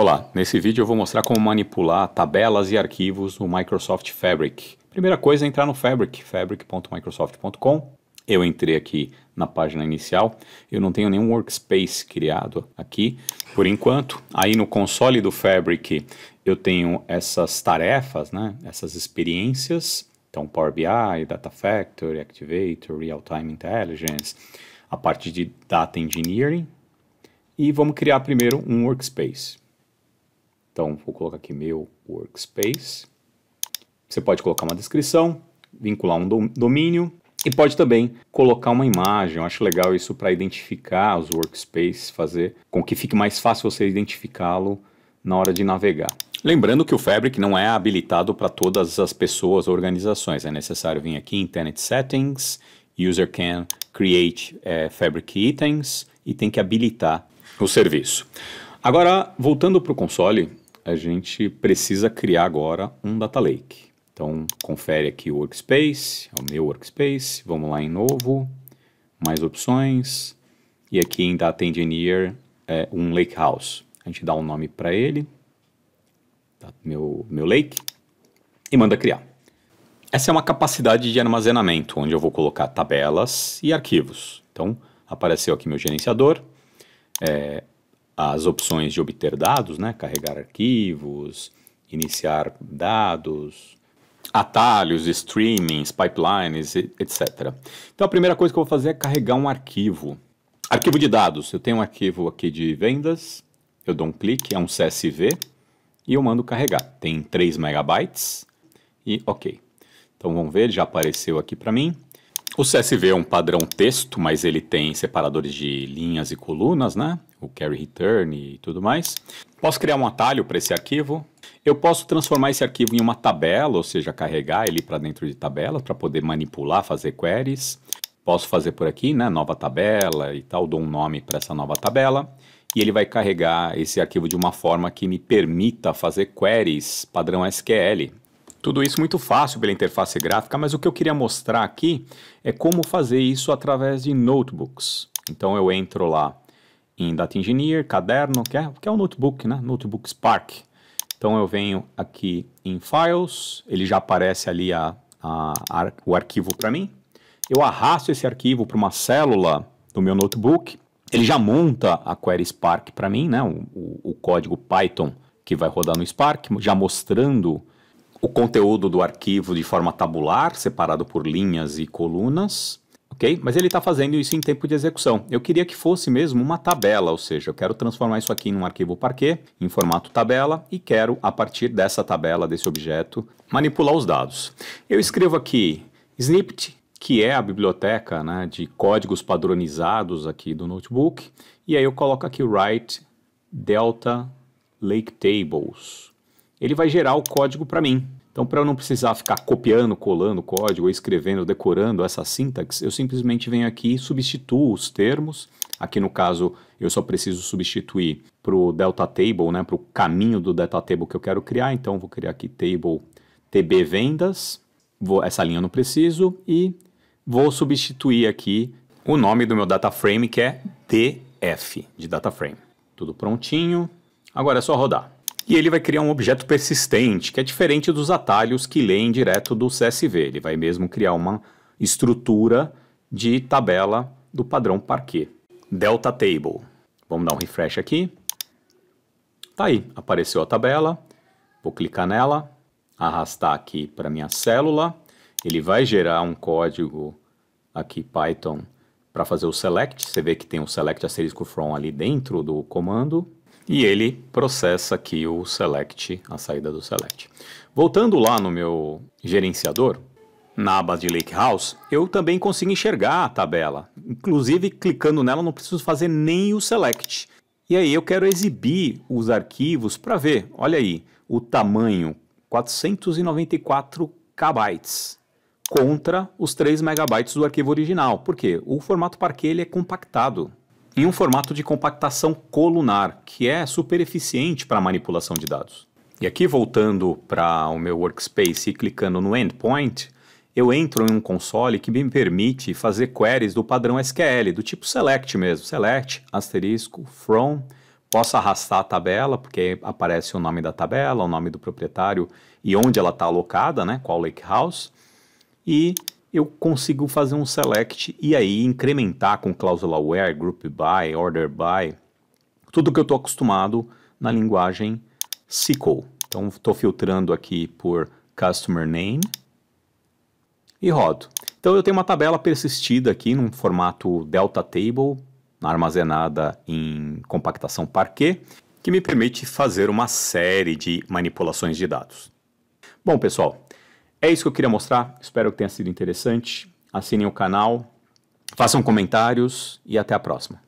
Olá, nesse vídeo eu vou mostrar como manipular tabelas e arquivos no Microsoft Fabric. Primeira coisa é entrar no Fabric, fabric.microsoft.com. Eu entrei aqui na página inicial, eu não tenho nenhum workspace criado aqui por enquanto. Aí no console do Fabric eu tenho essas tarefas, né? essas experiências, então Power BI, Data Factory, Activator, Real Time Intelligence, a parte de Data Engineering. E vamos criar primeiro um workspace. Então, vou colocar aqui meu workspace. Você pode colocar uma descrição, vincular um domínio e pode também colocar uma imagem. Eu acho legal isso para identificar os workspaces, fazer com que fique mais fácil você identificá-lo na hora de navegar. Lembrando que o Fabric não é habilitado para todas as pessoas ou organizações. É necessário vir aqui em Tenant Settings, User can create é, Fabric Items e tem que habilitar o serviço. Agora, voltando para o console, a gente precisa criar agora um data lake. Então, confere aqui o workspace, é o meu workspace, vamos lá em novo, mais opções, e aqui em data engineer é um lake house. A gente dá um nome para ele, tá, meu, meu lake, e manda criar. Essa é uma capacidade de armazenamento, onde eu vou colocar tabelas e arquivos. Então, apareceu aqui meu gerenciador, é, as opções de obter dados, né? carregar arquivos, iniciar dados, atalhos, streamings, pipelines, etc. Então a primeira coisa que eu vou fazer é carregar um arquivo. Arquivo de dados. Eu tenho um arquivo aqui de vendas, eu dou um clique, é um CSV, e eu mando carregar. Tem 3 megabytes e ok. Então vamos ver, já apareceu aqui para mim. O CSV é um padrão texto, mas ele tem separadores de linhas e colunas, né? O carry return e tudo mais. Posso criar um atalho para esse arquivo. Eu posso transformar esse arquivo em uma tabela, ou seja, carregar ele para dentro de tabela para poder manipular, fazer queries. Posso fazer por aqui, né? Nova tabela e tal, dou um nome para essa nova tabela. E ele vai carregar esse arquivo de uma forma que me permita fazer queries padrão SQL. Tudo isso muito fácil pela interface gráfica, mas o que eu queria mostrar aqui é como fazer isso através de notebooks. Então eu entro lá em Data Engineer, caderno, que é, que é um notebook, né? Notebook Spark. Então eu venho aqui em Files, ele já aparece ali a, a, a o arquivo para mim. Eu arrasto esse arquivo para uma célula do meu notebook, ele já monta a Query Spark para mim, né? O, o, o código Python que vai rodar no Spark, já mostrando o conteúdo do arquivo de forma tabular, separado por linhas e colunas, ok? Mas ele está fazendo isso em tempo de execução. Eu queria que fosse mesmo uma tabela, ou seja, eu quero transformar isso aqui em um arquivo Parquet, em formato tabela, e quero, a partir dessa tabela, desse objeto, manipular os dados. Eu escrevo aqui snippet, que é a biblioteca né, de códigos padronizados aqui do notebook, e aí eu coloco aqui write delta lake tables ele vai gerar o código para mim. Então, para eu não precisar ficar copiando, colando código, escrevendo, decorando essa sintaxe, eu simplesmente venho aqui e substituo os termos. Aqui no caso, eu só preciso substituir para o delta table, né, para o caminho do delta table que eu quero criar. Então, vou criar aqui table tb vendas, vou, essa linha eu não preciso, e vou substituir aqui o nome do meu data frame que é df, de data frame. Tudo prontinho. Agora é só rodar e ele vai criar um objeto persistente, que é diferente dos atalhos que leem direto do CSV. Ele vai mesmo criar uma estrutura de tabela do padrão Parquet. Delta Table. Vamos dar um refresh aqui. Tá aí, apareceu a tabela. Vou clicar nela, arrastar aqui para minha célula. Ele vai gerar um código aqui Python para fazer o select. Você vê que tem o um select asterisco from ali dentro do comando e ele processa aqui o select, a saída do select. Voltando lá no meu gerenciador, na aba de Lake House, eu também consigo enxergar a tabela. Inclusive, clicando nela, não preciso fazer nem o select. E aí eu quero exibir os arquivos para ver, olha aí, o tamanho 494 KB contra os 3 MB do arquivo original. Por quê? O formato Parquet ele é compactado em um formato de compactação colunar, que é super eficiente para manipulação de dados. E aqui voltando para o meu workspace e clicando no endpoint, eu entro em um console que me permite fazer queries do padrão SQL, do tipo select mesmo, select, asterisco, from, posso arrastar a tabela, porque aparece o nome da tabela, o nome do proprietário e onde ela está alocada, né, qual lakehouse, e eu consigo fazer um select e aí incrementar com cláusula where, group by, order by, tudo que eu estou acostumado na linguagem SQL. Então estou filtrando aqui por customer name e rodo. Então eu tenho uma tabela persistida aqui num formato delta table, armazenada em compactação Parquet, que me permite fazer uma série de manipulações de dados. Bom, pessoal, é isso que eu queria mostrar. Espero que tenha sido interessante. Assinem o canal, façam comentários e até a próxima.